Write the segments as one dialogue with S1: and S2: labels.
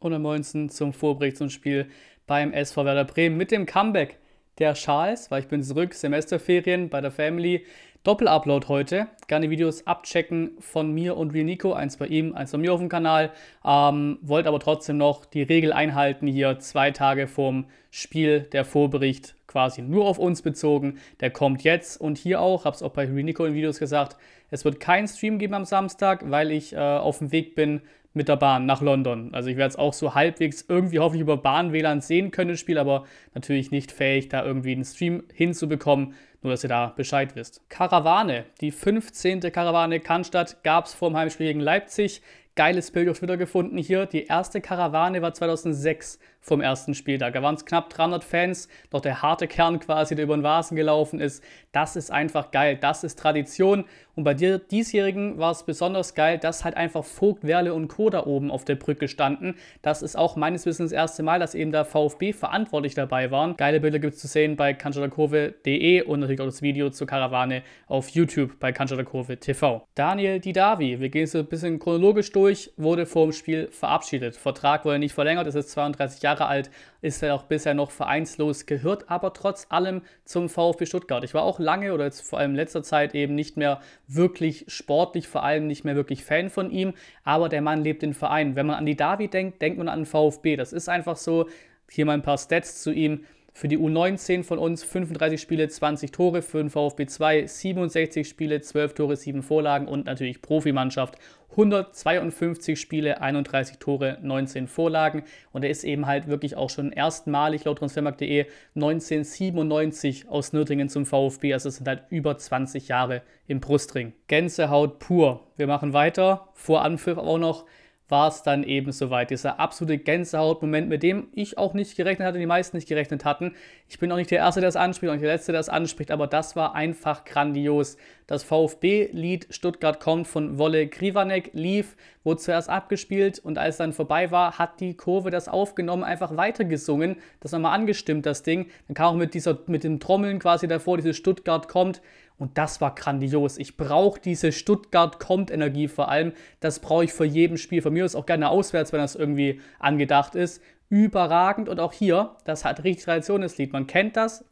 S1: Und am 19 zum Vorbericht zum Spiel beim SV Werder Bremen mit dem Comeback der Charles, weil ich bin zurück, Semesterferien bei der Family. Doppelupload heute. Gerne Videos abchecken von mir und Real Nico. Eins bei ihm, eins bei mir auf dem Kanal. Ähm, wollt aber trotzdem noch die Regel einhalten hier zwei Tage vorm Spiel. Der Vorbericht quasi nur auf uns bezogen. Der kommt jetzt und hier auch. Hab's auch bei Real Nico in Videos gesagt. Es wird keinen Stream geben am Samstag, weil ich äh, auf dem Weg bin mit der Bahn nach London. Also ich werde es auch so halbwegs irgendwie hoffentlich über Bahn-WLAN sehen können, das Spiel, aber natürlich nicht fähig, da irgendwie einen Stream hinzubekommen. Nur, dass ihr da Bescheid wisst. Karawane. Die 15. Karawane Cannstatt gab es vor dem Heimspiel gegen Leipzig. Geiles Bild auf Twitter gefunden hier. Die erste Karawane war 2006 vom ersten Spieltag. Da waren es knapp 300 Fans, doch der harte Kern quasi, der über den Vasen gelaufen ist. Das ist einfach geil, das ist Tradition. Und bei dir diesjährigen war es besonders geil, dass halt einfach Vogt, Werle und Co. da oben auf der Brücke standen. Das ist auch meines Wissens das erste Mal, dass eben der VfB verantwortlich dabei waren. Geile Bilder gibt es zu sehen bei kanchadakurve.de und natürlich auch das Video zur Karawane auf YouTube bei Kanchadakurve TV. Daniel Didavi, wir gehen so ein bisschen chronologisch durch, wurde vor dem Spiel verabschiedet. Vertrag wurde nicht verlängert, es ist 32 Jahre Jahre alt, ist er auch bisher noch vereinslos, gehört aber trotz allem zum VfB Stuttgart. Ich war auch lange oder jetzt vor allem in letzter Zeit eben nicht mehr wirklich sportlich, vor allem nicht mehr wirklich Fan von ihm, aber der Mann lebt den Verein. Wenn man an die Davi denkt, denkt man an VfB. Das ist einfach so. Hier mal ein paar Stats zu ihm. Für die U19 von uns 35 Spiele, 20 Tore. Für den VfB 2 67 Spiele, 12 Tore, 7 Vorlagen und natürlich Profimannschaft 152 Spiele, 31 Tore, 19 Vorlagen. Und er ist eben halt wirklich auch schon erstmalig laut transfermarkt.de 1997 aus Nürtingen zum VfB. Also es sind halt über 20 Jahre im Brustring. Gänsehaut pur. Wir machen weiter. Vor Anpfiff auch noch war es dann eben soweit. Dieser absolute Gänsehautmoment, mit dem ich auch nicht gerechnet hatte, die meisten nicht gerechnet hatten. Ich bin auch nicht der Erste, der das anspricht, auch nicht der Letzte, der das anspricht, aber das war einfach grandios. Das VfB-Lied Stuttgart kommt von Wolle Krivanek lief, wurde zuerst abgespielt und als dann vorbei war, hat die Kurve das aufgenommen, einfach weitergesungen, das nochmal angestimmt, das Ding. Dann kam auch mit, dieser, mit dem Trommeln quasi davor, dieses Stuttgart kommt und das war grandios. Ich brauche diese Stuttgart-Kommt-Energie vor allem. Das brauche ich vor jedem Spiel. Von mir ist auch gerne auswärts, wenn das irgendwie angedacht ist. Überragend. Und auch hier, das hat richtig Tradition, das Lied. Man kennt das,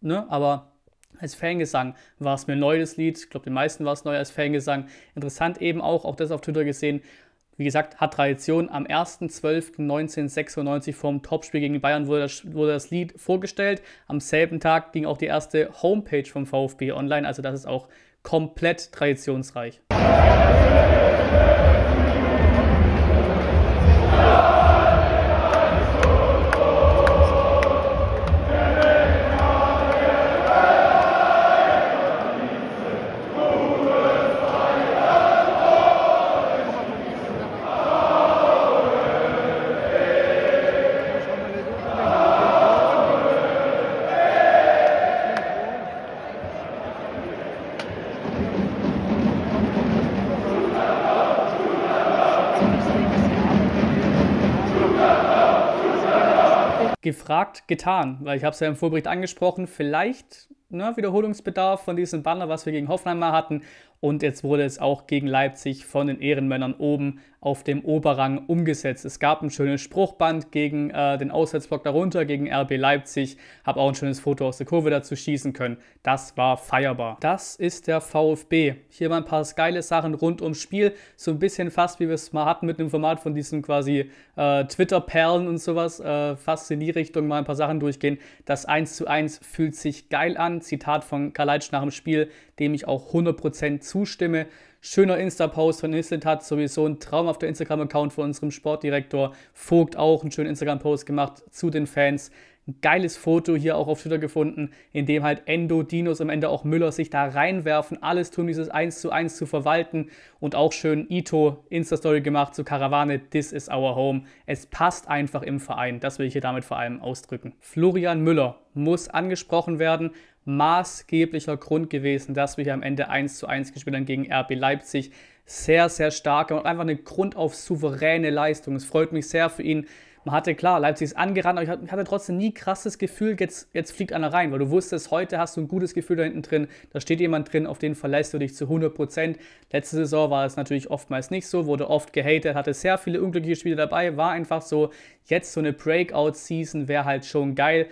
S1: ne? aber als Fangesang war es mir neu, das Lied. Ich glaube, den meisten war es neu als Fangesang. Interessant eben auch, auch das auf Twitter gesehen, wie gesagt, hat Tradition. Am 1.12.1996 vom Topspiel gegen Bayern wurde das, wurde das Lied vorgestellt. Am selben Tag ging auch die erste Homepage vom VfB online. Also das ist auch komplett traditionsreich. gefragt, getan, weil ich habe es ja im Vorbericht angesprochen, vielleicht ne, Wiederholungsbedarf von diesem Banner, was wir gegen Hoffenheim mal hatten, und jetzt wurde es auch gegen Leipzig von den Ehrenmännern oben auf dem Oberrang umgesetzt. Es gab ein schönes Spruchband gegen äh, den Auswärtsblock darunter, gegen RB Leipzig. Habe auch ein schönes Foto aus der Kurve dazu schießen können. Das war feierbar. Das ist der VfB. Hier mal ein paar geile Sachen rund ums Spiel. So ein bisschen fast, wie wir es mal hatten mit einem Format von diesen quasi äh, Twitter-Perlen und sowas. Äh, fast in die Richtung mal ein paar Sachen durchgehen. Das 1 zu 1 fühlt sich geil an. Zitat von Kaleitsch nach dem Spiel, dem ich auch 100% zustimme. Schöner Insta-Post von hat sowieso ein Traum auf der Instagram-Account von unserem Sportdirektor. Vogt auch einen schönen Instagram-Post gemacht zu den Fans ein geiles Foto hier auch auf Twitter gefunden, in dem halt Endo, Dinos, am Ende auch Müller sich da reinwerfen, alles tun, dieses 1 zu 1 zu verwalten und auch schön Ito Insta-Story gemacht zu Karawane, this is our home. Es passt einfach im Verein, das will ich hier damit vor allem ausdrücken. Florian Müller muss angesprochen werden, maßgeblicher Grund gewesen, dass wir hier am Ende 1 zu 1 gespielt haben gegen RB Leipzig. Sehr, sehr stark und einfach eine Grund auf souveräne Leistung. Es freut mich sehr für ihn, man hatte klar, Leipzig ist angerannt, aber ich hatte trotzdem nie krasses Gefühl, jetzt, jetzt fliegt einer rein, weil du wusstest, heute hast du ein gutes Gefühl da hinten drin, da steht jemand drin, auf den verlässt du dich zu 100%. Letzte Saison war es natürlich oftmals nicht so, wurde oft gehatet, hatte sehr viele unglückliche Spiele dabei, war einfach so, jetzt so eine Breakout-Season wäre halt schon geil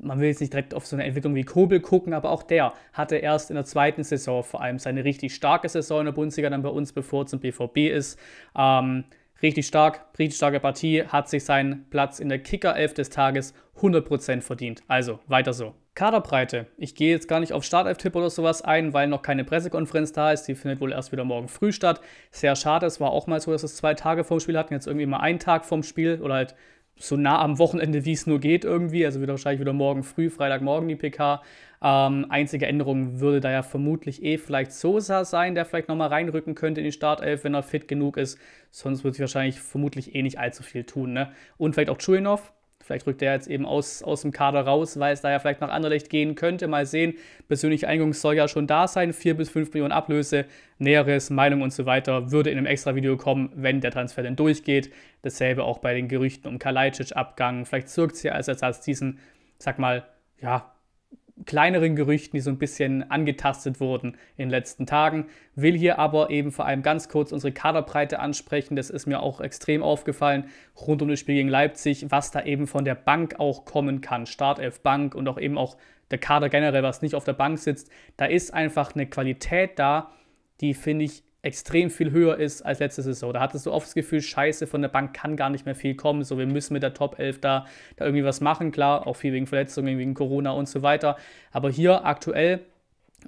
S1: man will jetzt nicht direkt auf so eine Entwicklung wie Kobel gucken, aber auch der hatte erst in der zweiten Saison vor allem seine richtig starke Saison in der Bundesliga dann bei uns, bevor zum BVB ist. Ähm, Richtig stark, richtig starke Partie, hat sich seinen Platz in der Kicker-Elf des Tages 100% verdient. Also weiter so. Kaderbreite. Ich gehe jetzt gar nicht auf Startelf-Tipp oder sowas ein, weil noch keine Pressekonferenz da ist. Die findet wohl erst wieder morgen früh statt. Sehr schade, es war auch mal so, dass es zwei Tage vorm Spiel hatten, jetzt irgendwie mal einen Tag vorm Spiel oder halt so nah am Wochenende, wie es nur geht irgendwie. Also wieder wahrscheinlich wieder morgen früh, Freitagmorgen die PK. Ähm, einzige Änderung würde da ja vermutlich eh vielleicht Sosa sein, der vielleicht nochmal reinrücken könnte in die Startelf, wenn er fit genug ist. Sonst wird sich wahrscheinlich vermutlich eh nicht allzu viel tun. Ne? Und vielleicht auch Chuinov, Vielleicht rückt er jetzt eben aus, aus dem Kader raus, weil es da ja vielleicht nach Anderlecht gehen könnte. Mal sehen. Persönliche Einigung soll ja schon da sein. 4 bis 5 Millionen Ablöse, Näheres, Meinung und so weiter würde in einem extra Video kommen, wenn der Transfer denn durchgeht. Dasselbe auch bei den Gerüchten um Kalajdzic-Abgang. Vielleicht zirkt es Zirkzee als Ersatz diesen, sag mal, ja, kleineren Gerüchten, die so ein bisschen angetastet wurden in den letzten Tagen. Will hier aber eben vor allem ganz kurz unsere Kaderbreite ansprechen. Das ist mir auch extrem aufgefallen rund um das Spiel gegen Leipzig, was da eben von der Bank auch kommen kann. Startelf Bank und auch eben auch der Kader generell, was nicht auf der Bank sitzt. Da ist einfach eine Qualität da, die finde ich extrem viel höher ist als letzte Saison. Da hattest du oft das Gefühl, scheiße, von der Bank kann gar nicht mehr viel kommen. So, wir müssen mit der Top 11 da, da irgendwie was machen. Klar, auch viel wegen Verletzungen, wegen Corona und so weiter. Aber hier aktuell,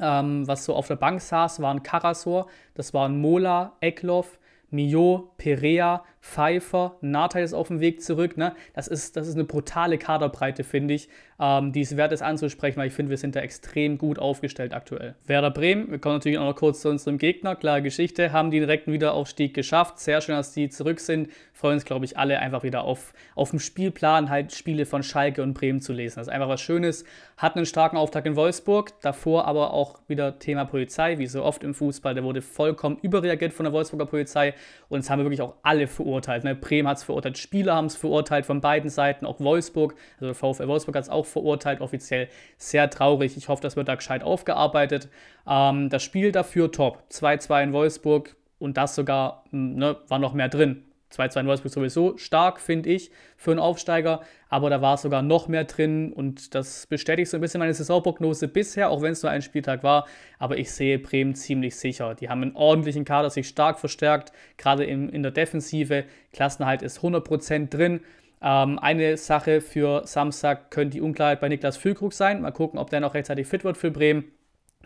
S1: ähm, was so auf der Bank saß, waren Karasor, das waren Mola, Eklov, Mio, Perea, Pfeiffer, Natai ist auf dem Weg zurück. Ne? Das, ist, das ist eine brutale Kaderbreite, finde ich. Ähm, die es wert ist anzusprechen, weil ich finde, wir sind da extrem gut aufgestellt aktuell. Werder Bremen, wir kommen natürlich auch noch kurz zu unserem Gegner. Klare Geschichte, haben die direkten Wiederaufstieg geschafft. Sehr schön, dass die zurück sind. Freuen uns, glaube ich, alle einfach wieder auf, auf dem Spielplan, halt Spiele von Schalke und Bremen zu lesen. Das ist einfach was Schönes. Hat einen starken Auftakt in Wolfsburg, davor aber auch wieder Thema Polizei, wie so oft im Fußball. Da wurde vollkommen überreagiert von der Wolfsburger Polizei und es haben wir wirklich auch alle verurteilt verurteilt. Ne? Bremen hat es verurteilt, Spieler haben es verurteilt von beiden Seiten, auch Wolfsburg, also VfL Wolfsburg hat es auch verurteilt, offiziell sehr traurig. Ich hoffe, das wird da gescheit aufgearbeitet. Ähm, das Spiel dafür top. 2-2 in Wolfsburg und das sogar, ne, war noch mehr drin. 2-2 Wolfsburg sowieso stark, finde ich, für einen Aufsteiger. Aber da war sogar noch mehr drin und das bestätigt so ein bisschen meine Saisonprognose bisher, auch wenn es nur ein Spieltag war. Aber ich sehe Bremen ziemlich sicher. Die haben einen ordentlichen Kader, sich stark verstärkt, gerade in, in der Defensive. Klassenhalt ist 100% drin. Ähm, eine Sache für Samstag könnte die Unklarheit bei Niklas Füllkrug sein. Mal gucken, ob der noch rechtzeitig fit wird für Bremen.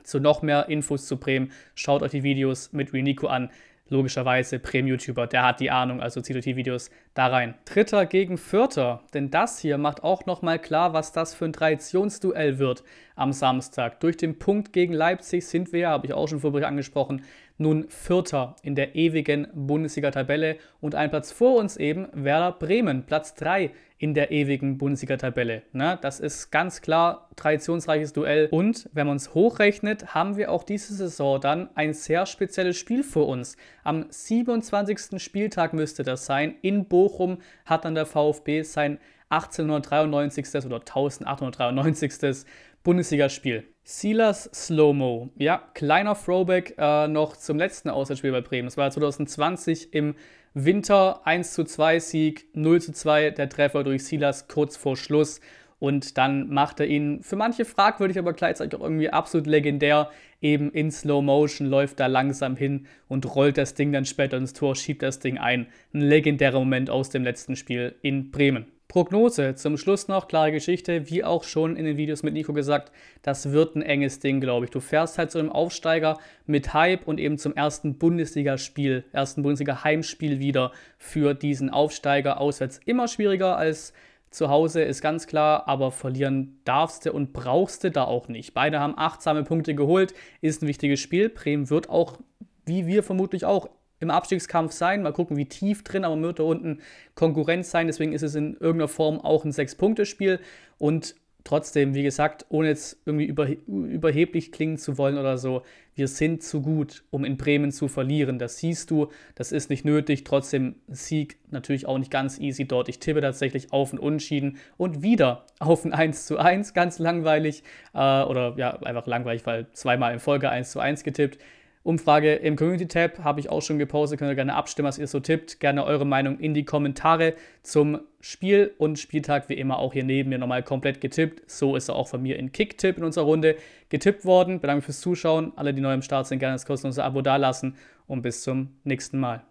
S1: Zu noch mehr Infos zu Bremen, schaut euch die Videos mit Renico an. Logischerweise Premium-YouTuber, der hat die Ahnung, also zieht euch die Videos da rein. Dritter gegen Vierter, denn das hier macht auch nochmal klar, was das für ein Traditionsduell wird am Samstag. Durch den Punkt gegen Leipzig sind wir, habe ich auch schon vorher angesprochen, nun Vierter in der ewigen Bundesliga-Tabelle und ein Platz vor uns eben Werder Bremen, Platz 3 in der ewigen Bundesliga-Tabelle. Ne? Das ist ganz klar traditionsreiches Duell. Und wenn man es hochrechnet, haben wir auch diese Saison dann ein sehr spezielles Spiel vor uns. Am 27. Spieltag müsste das sein. In Bochum hat dann der VfB sein 1893. oder 1893. Bundesligaspiel. Silas Slowmo, ja, kleiner Throwback äh, noch zum letzten Auswärtsspiel bei Bremen. Das war 2020 im Winter 1:2 Sieg, 0:2 der Treffer durch Silas kurz vor Schluss. Und dann macht er ihn für manche fragwürdig, aber gleichzeitig auch irgendwie absolut legendär. Eben in Slow Motion läuft da langsam hin und rollt das Ding dann später ins Tor, schiebt das Ding ein. Ein legendärer Moment aus dem letzten Spiel in Bremen. Prognose, zum Schluss noch klare Geschichte, wie auch schon in den Videos mit Nico gesagt, das wird ein enges Ding, glaube ich. Du fährst halt zu einem Aufsteiger mit Hype und eben zum ersten Bundesligaspiel, ersten Bundesliga-Heimspiel wieder für diesen Aufsteiger auswärts. Immer schwieriger als zu Hause, ist ganz klar, aber verlieren darfst du und brauchst du da auch nicht. Beide haben achtsame Punkte geholt, ist ein wichtiges Spiel. Bremen wird auch, wie wir vermutlich auch, im Abstiegskampf sein, mal gucken, wie tief drin, aber wird da unten Konkurrenz sein. Deswegen ist es in irgendeiner Form auch ein Sechs-Punkte-Spiel. Und trotzdem, wie gesagt, ohne jetzt irgendwie über, überheblich klingen zu wollen oder so, wir sind zu gut, um in Bremen zu verlieren. Das siehst du, das ist nicht nötig. Trotzdem Sieg natürlich auch nicht ganz easy dort. Ich tippe tatsächlich auf ein Unentschieden und wieder auf ein 1 zu 1, ganz langweilig. Äh, oder ja, einfach langweilig, weil zweimal in Folge 1 zu 1 getippt. Umfrage im Community-Tab habe ich auch schon gepostet. Könnt ihr gerne abstimmen, was ihr so tippt. Gerne eure Meinung in die Kommentare zum Spiel und Spieltag, wie immer auch hier neben mir nochmal komplett getippt. So ist er auch von mir in Kicktipp in unserer Runde getippt worden. Bedanke mich fürs Zuschauen. Alle, die neu im Start sind, gerne das kostenlose Abo dalassen und bis zum nächsten Mal.